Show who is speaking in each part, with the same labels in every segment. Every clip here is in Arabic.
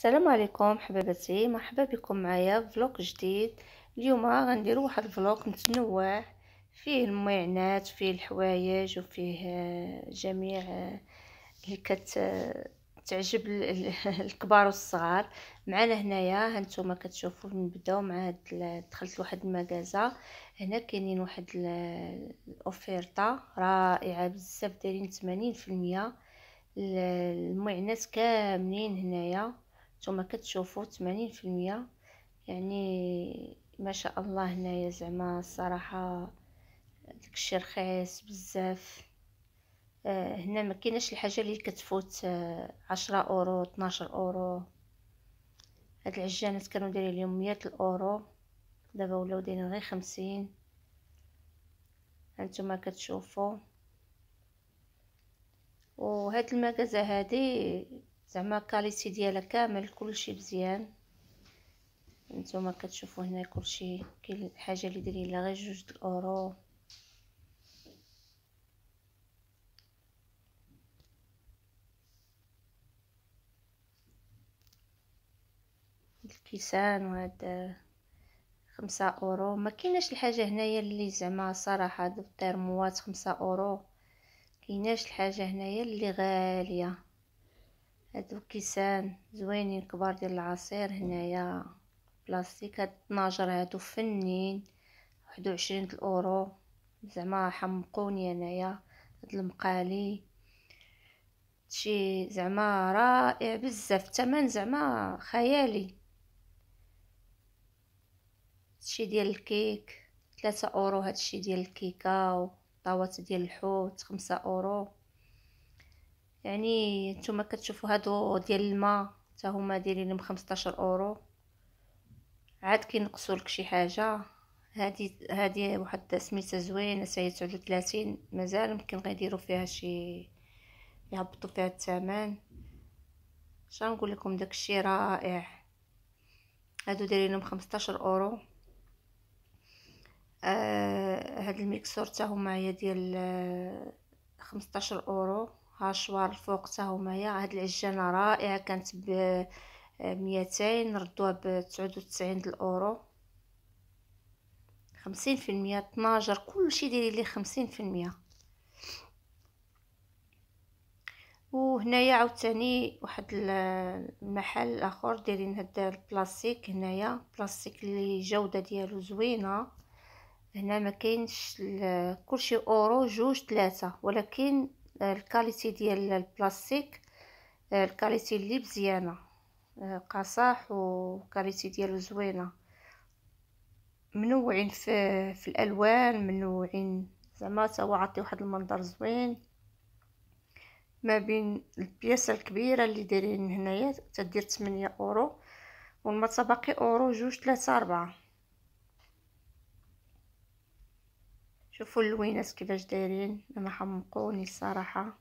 Speaker 1: السلام عليكم حبيباتي مرحبا بكم معايا فلوق جديد اليوم غنديرو واحد الفلوق متنوع فيه المعنات فيه الحوايج وفيه آه، جميع آه، اللي كتعجب الكبار والصغار معنا هنايا هانتوما كتشوفوا نبداو مع هاد دخلت لواحد المغازا هنا كاينين واحد الاوفيرطه رائعه بزاف دايرين 80% المعنات كاملين هنايا نتوما كتشوفوا 80% يعني ما شاء الله هنايا زعما الصراحه داكشي رخيص بزاف آه، هنا ما كايناش الحاجه اللي كتفوت 10 آه، اورو 12 اورو هاد العجانات كانوا دايرين لهم 100 اورو دابا ولاو دايرين غير 50 هانتوما كتشوفوا وهاد المكازه هادي زعما كاليتي ديالها كامل كلشي مزيان نتوما كتشوفوا هنا كلشي كاين الحاجه اللي دايرين لها غير جوج الاورو الكيسان وهاد خمسة اورو ما كايناش الحاجه هنايا اللي زعما صراحه هاد الترموات خمسة اورو كايناش الحاجه هنايا اللي غاليه هادو كيسان زوينين كبار ديال العصير هنايا بلاستيك هاد الطناجر هادو فنين واحد وعشرين الاورو زعما حمقوني انايا هاد المقالي شي زعما رائع بزاف الثمن زعما خيالي هادشي ديال الكيك ثلاثة اورو هادشي ديال الكيكه وطاوات ديال الحوت خمسة اورو يعني نتوما كتشوفوا هادو ديال الماء حتى هما دايرين ب 15 اورو عاد كينقصوا لك شي حاجه هادي هادي واحد سميتها زوينه ساهي 39 مازال يمكن غيديروا فيها شي يهبطوا فيها الثمن نقول لكم داكشي رائع هادو دايرين ب 15 اورو آه هاد الميكسور حتى هما هي ديال 15 آه، اورو هاشوار الفوق حتى هما هاد العجانه رائعه كانت ب 200 آه، ردوها ب 99 الاورو 50% طناجر كلشي ديري ليه 50% وهنايا عاوتاني واحد المحل اخر دايرين هاد البلاستيك هنايا بلاستيك اللي الجوده ديالو زوينه هنا ما كاينش كلشي اورو جوج ثلاثة ولكن الكاليتي ديال البلاستيك الكاليتي اللي مزيانه آه، قصاح وكاليتي ديالو زوينه منوعين في, في الالوان منوعين زعما هو عطي واحد المنظر زوين ما بين البياسة الكبيرة اللي دايرين هنايا تدير 8 اورو والمتبقي اورو جوج ثلاثة اربعة شوفوا اللوينات كيفاش دايرين ما حمقوني الصراحه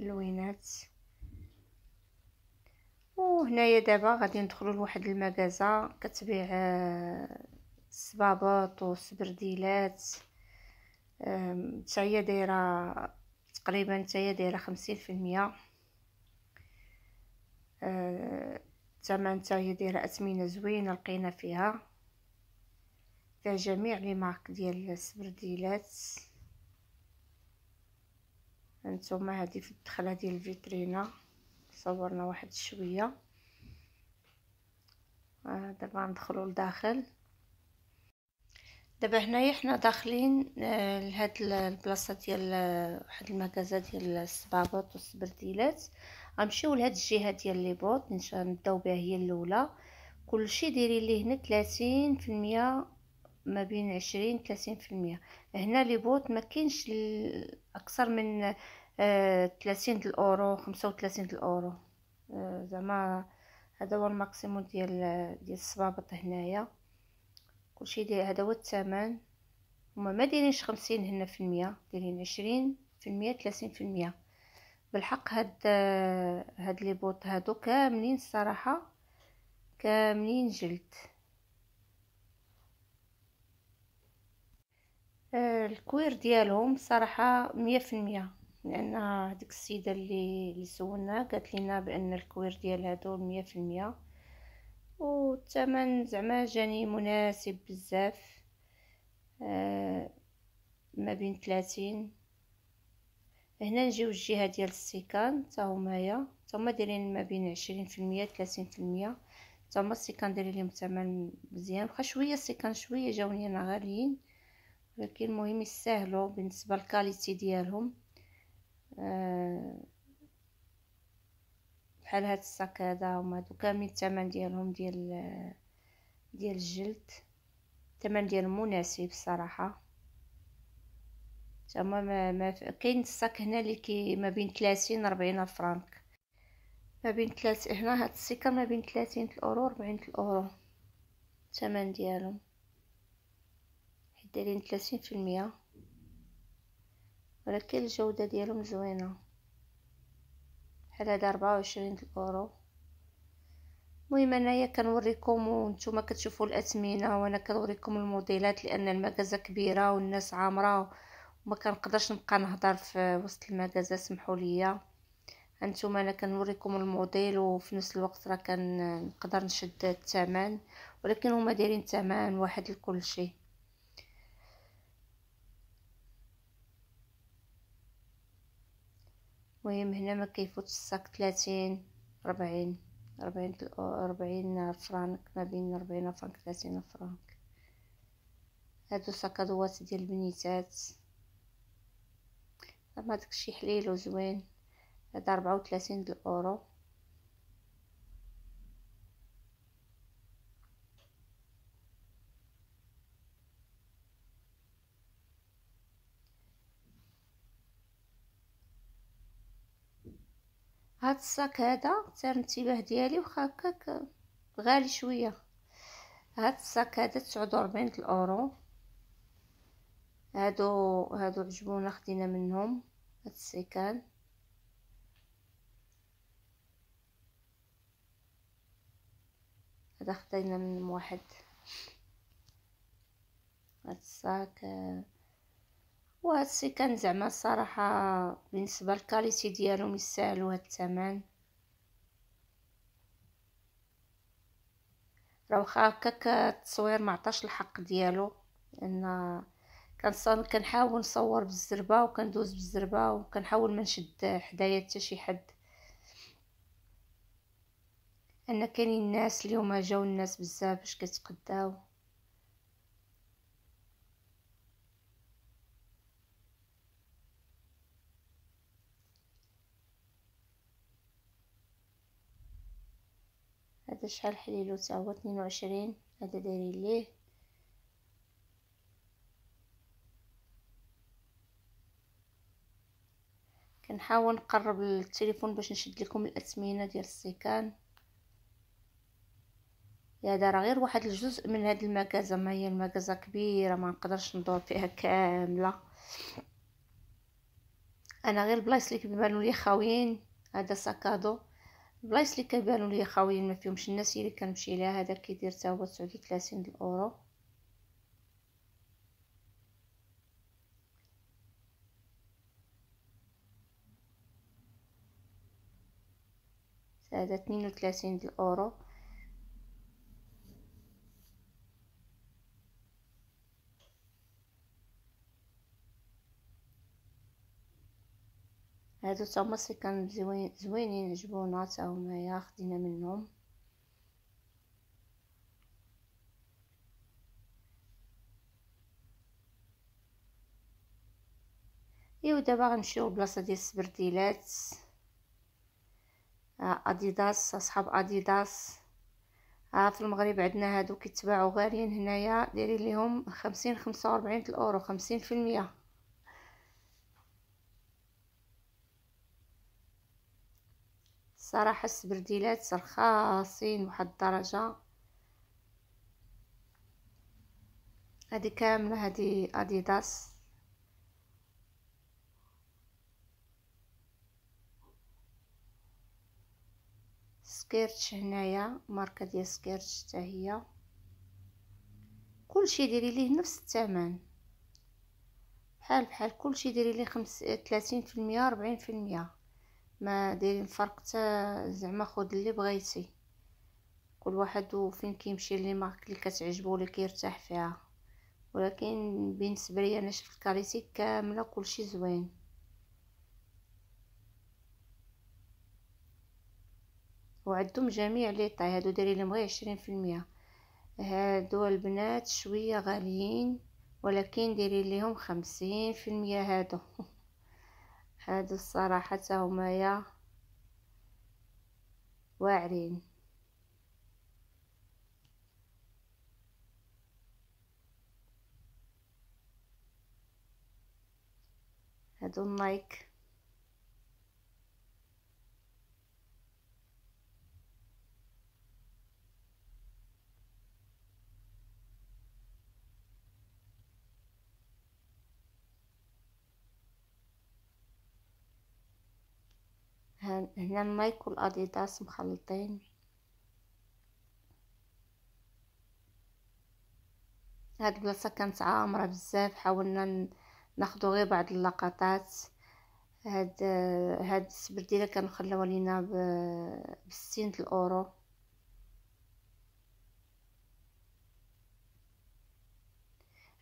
Speaker 1: اللوينات وهنايا دابا غادي ندخلوا لواحد المغازه كتبيع السبابط آه، والسبرديلات حتى دايره تقريبا حتى دايره خمسين في المية الثمن آه، حتى دايره اثمنه زوينه لقينا فيها على جميع لي مارك ديال السبرديلات هانتوما هادي في الدخله ديال الفيترينا صورنا واحد شويه آه، دابا ندخلو لداخل دابا هنايا حنا داخلين آه، لهاد البلاصه ديال آه، واحد المكازا ديال الصبابط والسبرديلات غنمشيو لهاد الجهه ديال لي بوط نبداو بها هي الاولى كلشي ديري ليه هنا 30% ما بين عشرين ثلاثين في المية هنا لي بوط ما كاينش اكثر من ثلاثين آه، الاورو خمسة وثلاثين الاورو آه، زعما هذا هو الماكسيموم ديال ديال الصبابط هنايا كلشي ديال هذا هو الثمن هما ما دايرينش خمسين هنا في المية دايرين عشرين في المية ثلاثين في المية بالحق هاد هاد لي بوط هادو كاملين الصراحه كاملين جلد آه، الكوير ديالهم صراحه مية في المية لان هذيك السيده اللي اللي سولنا قالت لنا بان الكوير ديال هادو مية في المية والثمن زعما جاني مناسب بزاف آه، ما بين ثلاثين هنا نجيو الجهه ديال السيكان تا هما هي هما دايرين ما بين عشرين في المية تا هما السيكان دايرين ليهم تمن مزيان واخا شويه السيكان شويه جاوني انا غاليين ولكن المهم يستاهلوا بالنسبه للكاليتي ديالهم آه، بحال هاد الساك هذا هما هادو كامل الثمن ديالهم ديال ديال الجلد الثمن ديال مناسب صراحه تما ما, كاين الساك هنا اللي كي ما بين 30 40 فرانك ما بين 3 هنا هاد السكر ما بين 30 الاورو 40 الاورو الثمن ديالهم دايرين ثلاثين في المية ولكن الجودة ديالهم زوينة بحال هدا ربعة وعشرين الأورو المهم انايا كنوريكم وانتم كتشوفوا الاثمنه وانا كنوريكم الموديلات لان المغازه كبيره والناس عامره وما كنقدرش نبقى نهضر في وسط المغازه سمحوا لي انتم انا كنوريكم الموديل وفي نفس الوقت راه كنقدر نشد الثمن ولكن هما دايرين ثمن واحد لكل شيء المهم هنا ما كيفوتش الساك 30 40 40 40 فرانك ما بين 40 فرانك 30 فرانك هادو صكادوات ديال البنيتات زعما داكشي حليل وزوين هذا 34 د الاورو هاد الصاك هذا تار الانتباه ديالي واخا هكاك غالي شويه هاد الصاك هذا 49 الاورو هادو هادو عجبونا خدينا منهم هاد السيكان هذا خدينا من واحد هاد الصاك وهادشي كان زعما الصراحه بالنسبه للكاليتي ديالهم يستاهلوا هاد الثمن راه واخا هكاك التصوير ما عطاش الحق ديالو لان كنصور كنحاول نصور بالزربه وكندوز بالزربه وكنحاول ما نشد حدايا حتى شي حد ان كاينين الناس اليوم جاو الناس بزاف باش كتقداو شحال حليلو تساوي اثنين وعشرين هذا دايرين ليه كنحاول نقرب التليفون باش نشد لكم الاثمنه ديال السيكان يا راه غير واحد الجزء من هاد المكازه ما هي المكازه كبيره ما نقدرش ندور فيها كامله انا غير بلايص اللي كيبانوا لي خاويين هذا ساكادو البلايص اللي كبانوا ليا خاويين ما فيهمش الناس اللي كنمشي ليها هذا كيدير حتى هو 39 الاورو هذا 32 الاورو هادو تا هما كان زوينين عجبونا تا هما خدينا منهم ايوا دابا غنمشيو لبلاصه ديال السبرديلات آه، اديداس اصحاب اديداس ها آه، في المغرب عندنا هادو كيتباعوا غاليين هنايا دايرين ليهم خمسين خمسة وربعين الأورو خمسين في المية صراحه السبرديلات رخاصين واحد الدرجه هذه كامله هذه اديداس سكيرتش هنايا ماركه ديال سكيرتش حتى هي كلشي ديري ليه نفس الثمن بحال بحال كلشي ديري ليه 30% 40% ما دايرين فرق حتى زعما خود اللي بغيتي كل واحد وفين كيمشي لي مارك اللي كتعجبو اللي كيرتاح فيها ولكن بالنسبه ليا انا شفت الكاليتي كامله كلشي زوين وعدهم جميع لي طاي هادو دايرين لهم غير عشرين في المية هادو البنات شويه غاليين ولكن دايرين ليهم خمسين في المية هادو هادو الصراحة تا همايا واعرين هادو النايك هنا النايك والاديداس مخلطين هاد البلاصة كانت عامرة بزاف حاولنا ناخدو غير بعض اللقطات هاد هاد السبرديلة كانوا خلاوها لينا بستين الاورو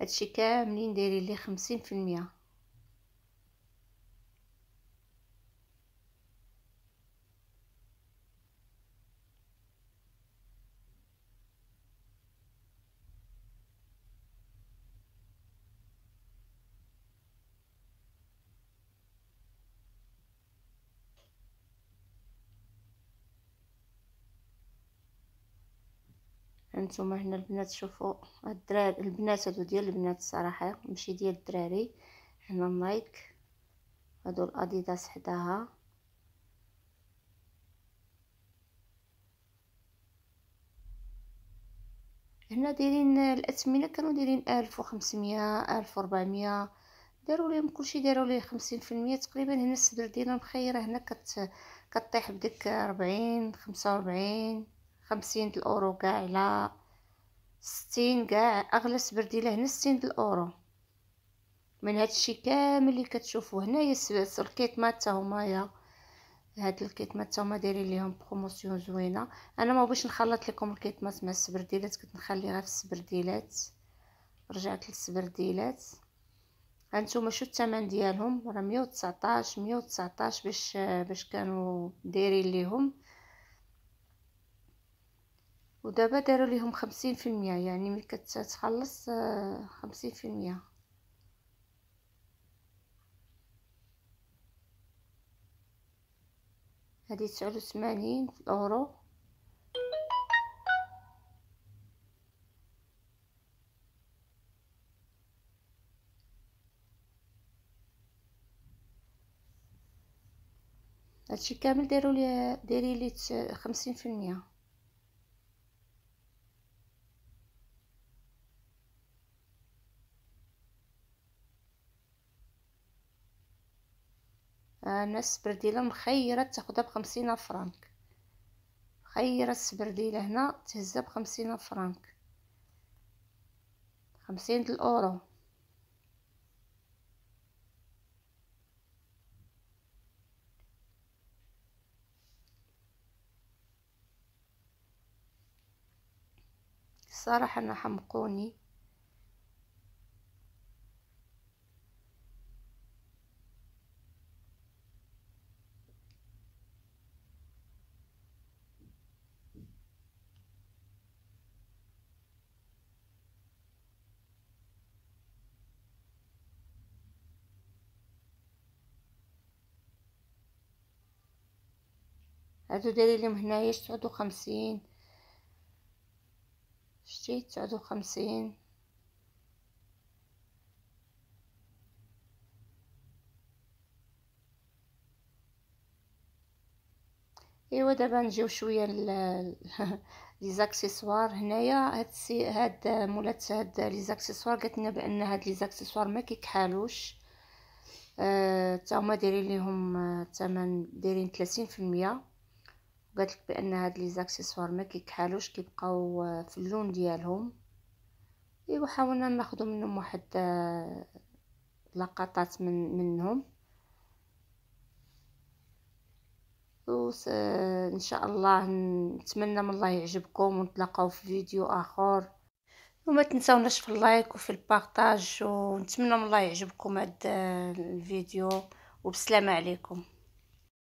Speaker 1: هادشي كاملين دايرين ليه خمسين في المية هانتوما هنا البنات شوفوا الدراري البنات هادو ديال البنات الصراحه ماشي ديال الدراري هنا النايك هادو الاديداس حداها هنا دايرين الاثمنه كانوا دايرين 1500 1400 داروا لهم كلشي داروا ليه 50% تقريبا هنا السدر ديالنا مخيره هنا كت كطيح بديك 40 45 خمسين الاورو كاع على ستين كاع اغلى سبرديله هنا ستين الاورو من هادشي كامل اللي هنا هنايا الكيت مات هما هاد الكيتمات هما دايرين ليهم بروموسيون زوينه انا ما بغيتش نخلط لكم مات مع السبرديلات كنت نخليها في السبرديلات رجعت للسبرديلات هانتوما شو الثمن ديالهم راه ميه 119 باش باش كانوا دايرين ليهم ودابا داروا ليهم خمسين في المية يعني ملي كتخلص آه، خمسين في المية هادي تسعود وثمانين اورو هادشي كامل داروا لي ديري لي خمسين في المية ناس السبرديله مخيره تاخدها بخمسين فرانك مخيره السبرديله هنا تهزها بخمسين فرانك خمسين الاورو صراحه انا حمقوني هادو دايرين ليهم هنايا تسعود وخمسين شتي تسعود وخمسين ايوا دابا نجيو شويه لي زاكسيسوار هنايا هاد السي هاد مولات هاد لي زاكسيسوار قالت لنا بان هاد لي زاكسيسوار ما كيكحالوش آه، حتى أه هما دايرين ليهم آه، الثمن دايرين 30% وقالت لك بان هاد لي زاكسيسوار ما كيكحلوش كيبقاو آه، في اللون ديالهم ايوا حاولنا ناخذ منهم واحد آه، لقطات من منهم وان شاء الله نتمنى من الله يعجبكم ونتلاقاو في فيديو اخر وما تنساوناش في اللايك وفي البارطاج ونتمنى من الله يعجبكم هذا آه، الفيديو وبسلامه عليكم